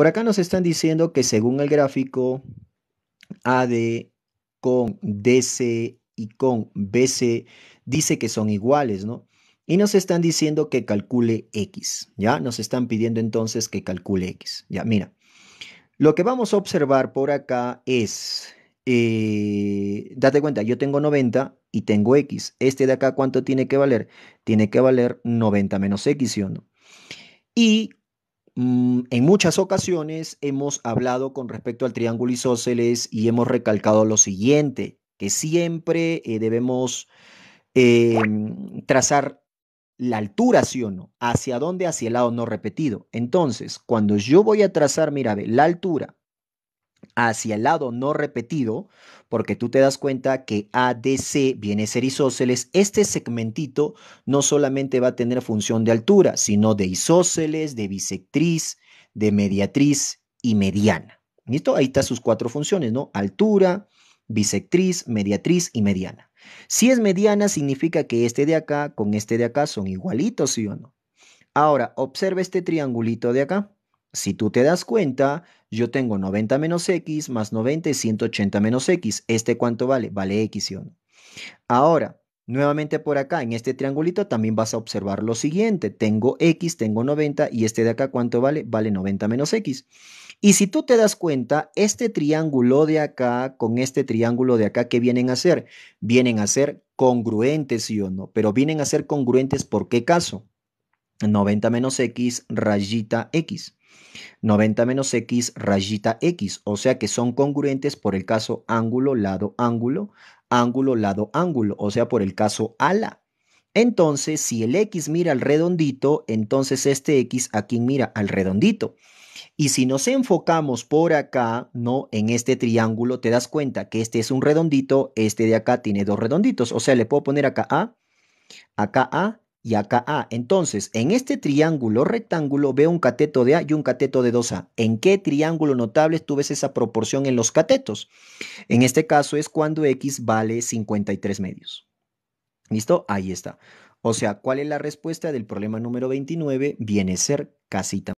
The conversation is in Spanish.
Por acá nos están diciendo que según el gráfico AD con DC y con BC dice que son iguales, ¿no? Y nos están diciendo que calcule X, ¿ya? Nos están pidiendo entonces que calcule X, ¿ya? Mira, lo que vamos a observar por acá es, eh, date cuenta, yo tengo 90 y tengo X. Este de acá, ¿cuánto tiene que valer? Tiene que valer 90 menos X, ¿sí o no? Y Mm, en muchas ocasiones hemos hablado con respecto al triángulo isósceles y hemos recalcado lo siguiente, que siempre eh, debemos em, trazar la altura, sí o no, hacia dónde, hacia el lado no repetido. Entonces, cuando yo voy a trazar, mira, la altura hacia el lado no repetido, porque tú te das cuenta que ADC viene a ser isósceles, este segmentito no solamente va a tener función de altura, sino de isósceles, de bisectriz, de mediatriz y mediana. ¿Listo? Ahí están sus cuatro funciones, ¿no? Altura, bisectriz, mediatriz y mediana. Si es mediana, significa que este de acá con este de acá son igualitos, ¿sí o no? Ahora, observa este triangulito de acá. Si tú te das cuenta, yo tengo 90 menos x más 90 es 180 menos x. ¿Este cuánto vale? Vale x o no? Ahora, nuevamente por acá, en este triangulito también vas a observar lo siguiente. Tengo x, tengo 90 y este de acá cuánto vale? Vale 90 menos x. Y si tú te das cuenta, este triángulo de acá con este triángulo de acá, ¿qué vienen a ser? Vienen a ser congruentes, sí o no, pero vienen a ser congruentes ¿por qué caso? 90 menos x rayita x. 90 menos x rayita x, o sea que son congruentes por el caso ángulo, lado, ángulo, ángulo, lado, ángulo, o sea por el caso ala. Entonces, si el x mira al redondito, entonces este x aquí mira al redondito. Y si nos enfocamos por acá, ¿no? En este triángulo, te das cuenta que este es un redondito, este de acá tiene dos redonditos. O sea, le puedo poner acá A, acá A y acá A. Entonces, en este triángulo rectángulo veo un cateto de A y un cateto de 2A. ¿En qué triángulo notable tú ves esa proporción en los catetos? En este caso es cuando X vale 53 medios. ¿Listo? Ahí está. O sea, ¿cuál es la respuesta del problema número 29? Viene a ser casita.